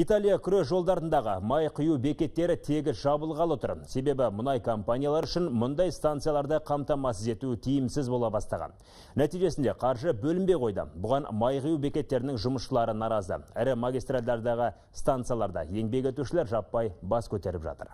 Италия күрі жолдарындағы май құю бекеттері тегі жабылға тұр. Себебі мұнай компаниялар үшін мұндай станцияларды қамтамасыз ету тиімсіз бола бастаған. Нәтижесінде қаржы бөлінбей қойды. Бұған май құю бекеттерінің жұмысшылары наразы. Әрі магистральдардағы станцияларда еңбегі түшілер жаппай бас көтеріп жатыр.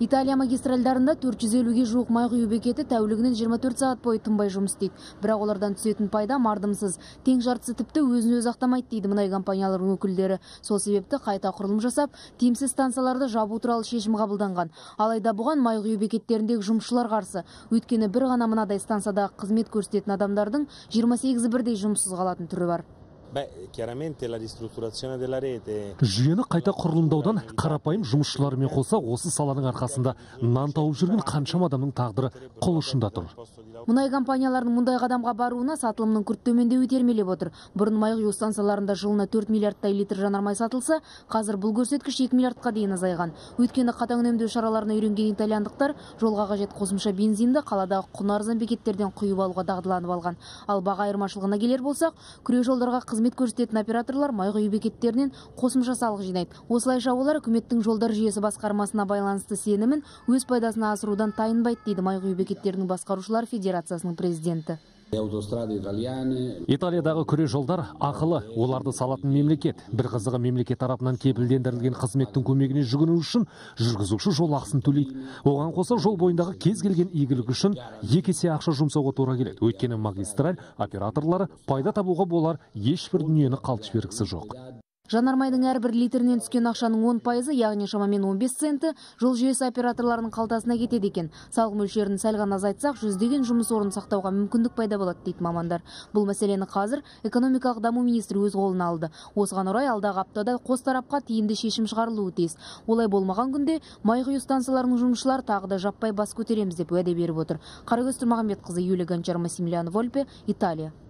Италия магистральдарында 450-ге жуық май құю бекеті тәулігінен 24 сағат бойы тынбай жұмыс істейді. Бірақ олардан түсетін пайда мардымсыз. Тең жартысы тіпті өзін өзі ақтамайды дейді мұнай компанияларының өкілдері. Сол себепті қайта құрылым жасап, темсіз станцияларды жабу туралы шешім қабылданған. Алайда бұған май құю бекеттеріндегі жұмысшылар қарсы. өткені бір ғана мынадай станцияда қызмет көрсететін адамдардың 28-і бірдей жұмыссыз қалатын түрі бар жүйені қайта құрылымдаудан қарапайым жұмысшылармен қоса осы саланың арқасында нан тауып жүрген қаншама адамның тағдыры қол ұшында тұр мұнай компанияларының мұндай қадамға баруына сатылымның күрт төмендеуі термелеп отыр бұрын май құю станцияларында жылына 4 миллиардтай литр жанармай сатылса қазір бұл көрсеткіш 2 миллиардқа дейін азайған өйткені қатаң үнемдеу шараларына үйренген итальяндықтар жолға қажет қосымша бензинді қаладағы құны бекеттерден құйып алуға дағдыланып алған ал баға айырмашылығына келер болсақ күре жолдарға қызмет көрсететін операторлар май құю бекеттерінен қосымша салық жинайды осылайша олар үкіметтің жолдар жүйесі басқармасына байланысты сенімін өз пайдасына асырудан тайынбайды дейді май құю бекеттерінің басқарушылары федерация Федерациясының президенті италиядағы күре жолдар ақылы оларды салатын мемлекет бір қызығы мемлекет тарапынан кепілдендірілген қызметтің көмегіне жүгіну үшін жүргізуші жол ақысын төлейді оған қоса жол бойындағы кез келген игілік үшін екі есе ақша жұмсауға тура келеді өйткені магистраль операторлары пайда табуға болар ешбір дүниені қалт жібергісі жоқ жанармайдың әрбір литрінен түскен ақшаның он пайызы яғни шамамен 15 центі жол жүйесі операторларының қалтасына кетеді екен салық мөлшерін сәл азайтсақ жүздеген жұмыс орнын сақтауға мүмкіндік пайда болады дейді мамандар бұл мәселені қазір экономикалық даму министрі өз қолына алды осыған орай алдағы аптада қос тарапқа тиімді шешім шығарылуы тиіс олай болмаған күнде май құю станцияларының жұмысшылары тағы да жаппай бас көтереміз деп уәде беріп отыр қарагөз тұрмағамбетқызы юлия гончар массимилианов Вольпе, италия